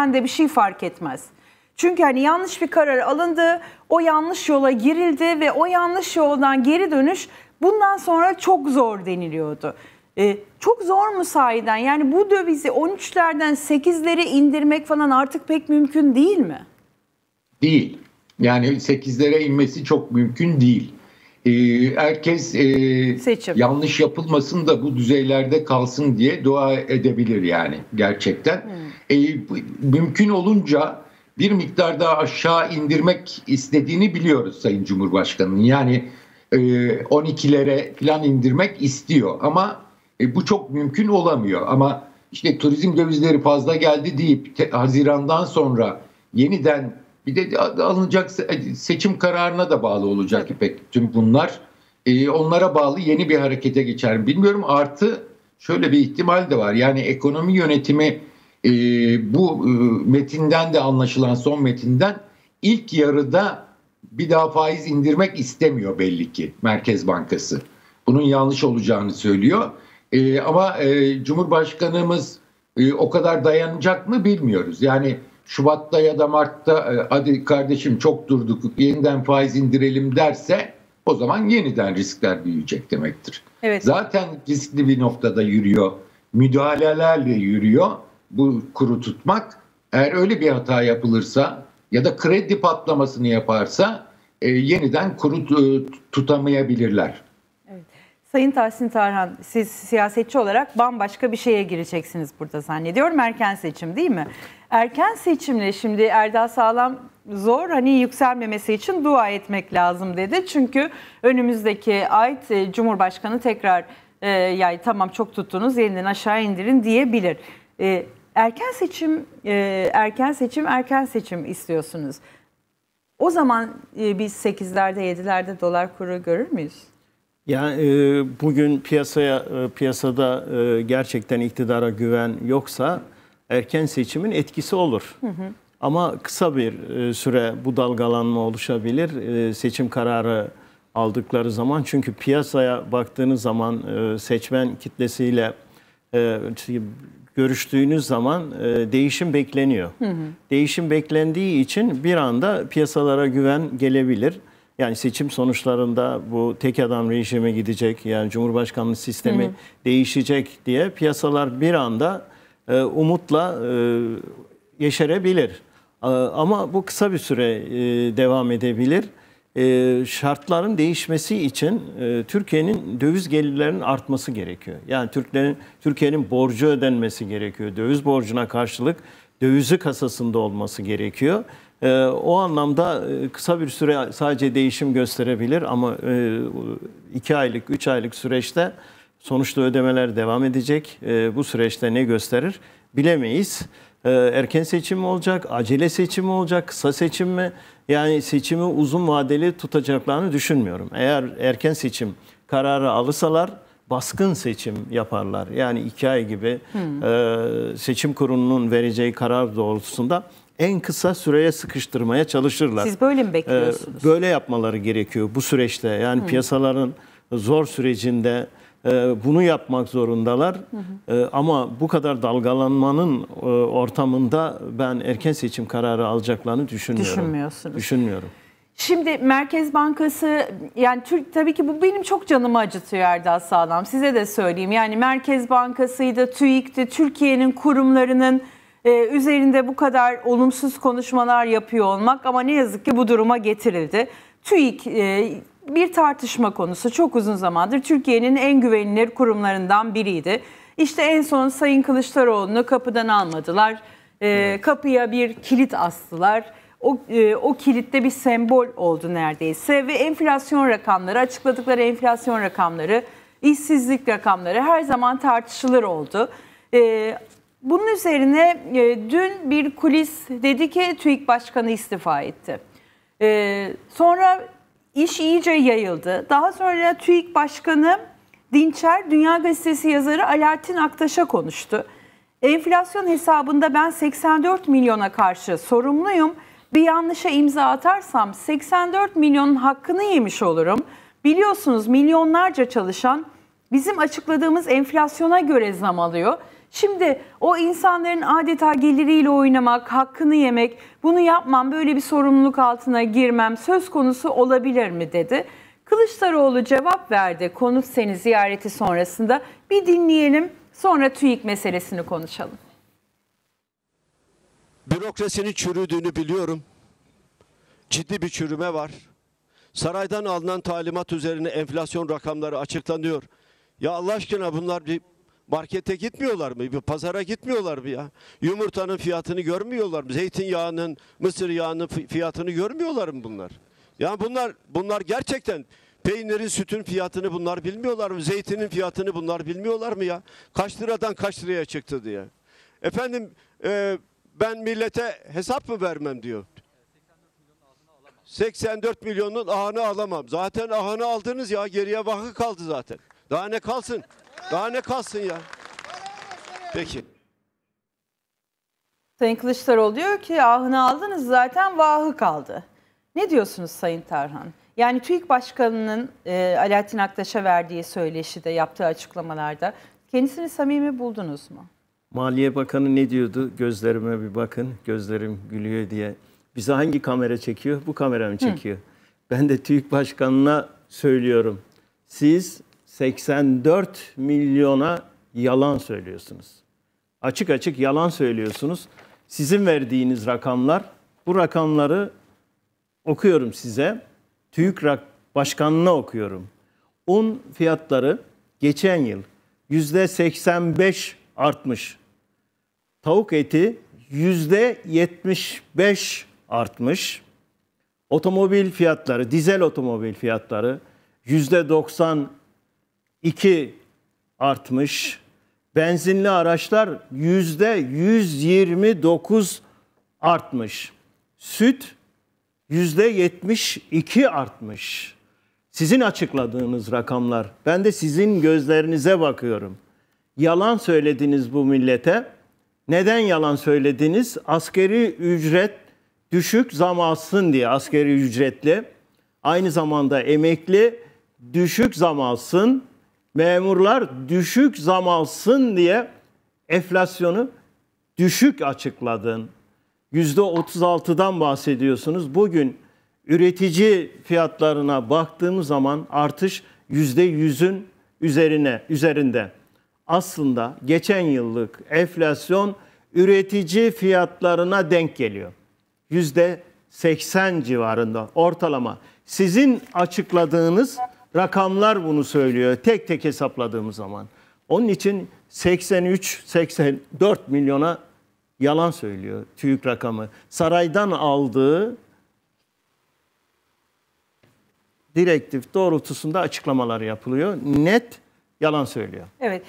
de bir şey fark etmez. Çünkü hani yanlış bir karar alındı, o yanlış yola girildi ve o yanlış yoldan geri dönüş bundan sonra çok zor deniliyordu. Ee, çok zor mu sahiden? Yani bu dövizi 13'lerden 8'lere indirmek falan artık pek mümkün değil mi? Değil. Yani 8'lere inmesi çok mümkün değil. Ee, herkes e, Seçim. yanlış yapılmasın da bu düzeylerde kalsın diye dua edebilir yani gerçekten. Hmm. E, mümkün olunca bir miktar daha aşağı indirmek istediğini biliyoruz Sayın Cumhurbaşkanı'nın. Yani e, 12'lere falan indirmek istiyor ama e, bu çok mümkün olamıyor. Ama işte turizm dövizleri fazla geldi deyip te, Haziran'dan sonra yeniden bir de alınacak e, seçim kararına da bağlı olacak İpek tüm bunlar. E, onlara bağlı yeni bir harekete geçer. Bilmiyorum artı şöyle bir ihtimal de var. Yani ekonomi yönetimi e, bu metinden de anlaşılan son metinden ilk yarıda bir daha faiz indirmek istemiyor belli ki Merkez Bankası. Bunun yanlış olacağını söylüyor. ama Cumhurbaşkanımız o kadar dayanacak mı bilmiyoruz. Yani Şubat'ta ya da Mart'ta e, hadi kardeşim çok durduk yeniden faiz indirelim derse o zaman yeniden riskler büyüyecek demektir. Evet. Zaten riskli bir noktada yürüyor. Müdahalelerle yürüyor bu kuru tutmak. Eğer öyle bir hata yapılırsa ya da kredi patlamasını yaparsa e, yeniden kuru e, tutamayabilirler. Sayın Tahsin Tarhan siz siyasetçi olarak bambaşka bir şeye gireceksiniz burada zannediyorum. Erken seçim değil mi? Erken seçimle şimdi Erda Sağlam zor hani yükselmemesi için dua etmek lazım dedi. Çünkü önümüzdeki ay e, Cumhurbaşkanı tekrar e, yani tamam çok tuttunuz yeniden aşağı indirin diyebilir. E, erken seçim e, erken seçim erken seçim istiyorsunuz. O zaman e, biz 8'lerde 7'lerde dolar kuru görür müyüz? Yani e, bugün piyasaya e, piyasada e, gerçekten iktidara güven yoksa erken seçimin etkisi olur. Hı hı. Ama kısa bir e, süre bu dalgalanma oluşabilir. E, seçim kararı aldıkları zaman çünkü piyasaya baktığınız zaman e, seçmen kitlesiyle e, şey, görüştüğünüz zaman e, değişim bekleniyor. Hı hı. Değişim beklendiği için bir anda piyasalara güven gelebilir. Yani seçim sonuçlarında bu tek adam rejime gidecek yani Cumhurbaşkanlığı sistemi hı hı. değişecek diye piyasalar bir anda e, umutla e, yeşerebilir. E, ama bu kısa bir süre e, devam edebilir. E, şartların değişmesi için e, Türkiye'nin döviz gelirlerinin artması gerekiyor. Yani Türklerin Türkiye'nin borcu ödenmesi gerekiyor. Döviz borcuna karşılık dövizi kasasında olması gerekiyor ee, o anlamda e, kısa bir süre sadece değişim gösterebilir ama e, iki aylık, üç aylık süreçte sonuçta ödemeler devam edecek. E, bu süreçte ne gösterir bilemeyiz. E, erken seçim mi olacak, acele seçim mi olacak, kısa seçim mi? Yani seçimi uzun vadeli tutacaklarını düşünmüyorum. Eğer erken seçim kararı alırsalar baskın seçim yaparlar. Yani iki ay gibi hmm. e, seçim kurulunun vereceği karar doğrultusunda en kısa süreye sıkıştırmaya çalışırlar. Siz böyle mi bekliyorsunuz? Ee, böyle yapmaları gerekiyor bu süreçte. Yani Hı. piyasaların zor sürecinde e, bunu yapmak zorundalar. Hı hı. E, ama bu kadar dalgalanmanın e, ortamında ben erken seçim kararı alacaklarını düşünmüyorum. Düşünmüyorsunuz. Düşünmüyorum. Şimdi Merkez Bankası yani Türk tabii ki bu benim çok canımı acıtıyor Erdal Sağlam. Size de söyleyeyim. Yani Merkez Bankası'ydı, TÜİK'ti, Türkiye'nin kurumlarının e, üzerinde bu kadar olumsuz konuşmalar yapıyor olmak ama ne yazık ki bu duruma getirildi. TÜİK e, bir tartışma konusu çok uzun zamandır Türkiye'nin en güvenilir kurumlarından biriydi. İşte en son Sayın Kılıçdaroğlu'nu kapıdan almadılar. E, kapıya bir kilit astılar. O, e, o kilitte bir sembol oldu neredeyse ve enflasyon rakamları açıkladıkları enflasyon rakamları işsizlik rakamları her zaman tartışılır oldu. E, bunun üzerine e, dün bir kulis dedi ki TÜİK Başkanı istifa etti. E, sonra iş iyice yayıldı. Daha sonra TÜİK Başkanı Dinçer, Dünya Gazetesi yazarı Alaaddin Aktaş'a konuştu. Enflasyon hesabında ben 84 milyona karşı sorumluyum. Bir yanlışa imza atarsam 84 milyonun hakkını yemiş olurum. Biliyorsunuz milyonlarca çalışan bizim açıkladığımız enflasyona göre zam alıyor. Şimdi o insanların adeta geliriyle oynamak, hakkını yemek, bunu yapmam, böyle bir sorumluluk altına girmem söz konusu olabilir mi dedi. Kılıçdaroğlu cevap verdi konut seni ziyareti sonrasında. Bir dinleyelim sonra TÜİK meselesini konuşalım. Bürokrasinin çürüdüğünü biliyorum. Ciddi bir çürüme var. Saraydan alınan talimat üzerine enflasyon rakamları açıklanıyor. Ya Allah aşkına bunlar bir Markete gitmiyorlar mı? Bir pazara gitmiyorlar mı ya? Yumurtanın fiyatını görmüyorlar mı? Zeytinyağının, mısır yağının fiyatını görmüyorlar mı bunlar? Yani bunlar bunlar gerçekten peynirin, sütün fiyatını bunlar bilmiyorlar mı? Zeytinin fiyatını bunlar bilmiyorlar mı ya? Kaç liradan kaç liraya çıktı diye. Efendim e, ben millete hesap mı vermem diyor. 84 milyonun ahını alamam. Zaten ahını aldınız ya geriye vakı kaldı zaten. Daha ne kalsın? Daha ne kalsın ya? Peki. Sayın Kılıçdaroğlu diyor ki ahını aldınız zaten vahı kaldı. Ne diyorsunuz Sayın Tarhan? Yani TÜİK Başkanı'nın e, Alaaddin Aktaş'a verdiği söyleşi de yaptığı açıklamalarda kendisini samimi buldunuz mu? Maliye Bakanı ne diyordu? Gözlerime bir bakın, gözlerim gülüyor diye. Bize hangi kamera çekiyor? Bu kamera mı çekiyor? Hı. Ben de TÜİK Başkanı'na söylüyorum. Siz 84 milyona yalan söylüyorsunuz. Açık açık yalan söylüyorsunuz. Sizin verdiğiniz rakamlar, bu rakamları okuyorum size. TÜİK Başkanı'na okuyorum. Un fiyatları geçen yıl yüzde 85 artmış. Tavuk eti yüzde 75 artmış. Otomobil fiyatları, dizel otomobil fiyatları yüzde 90 2 artmış. Benzinli araçlar yüzde 129 artmış. Süt yüzde 72 artmış. Sizin açıkladığınız rakamlar. Ben de sizin gözlerinize bakıyorum. Yalan söylediniz bu millete. Neden yalan söylediniz? Askeri ücret düşük zam alsın diye askeri ücretli. Aynı zamanda emekli düşük zam alsın memurlar düşük zam alsın diye enflasyonu düşük açıkladın. %36'dan bahsediyorsunuz. Bugün üretici fiyatlarına baktığımız zaman artış %100'ün üzerine üzerinde. Aslında geçen yıllık enflasyon üretici fiyatlarına denk geliyor. %80 civarında ortalama. Sizin açıkladığınız Rakamlar bunu söylüyor tek tek hesapladığımız zaman. Onun için 83-84 milyona yalan söylüyor TÜİK rakamı. Saraydan aldığı direktif doğrultusunda açıklamalar yapılıyor. Net yalan söylüyor. Evet.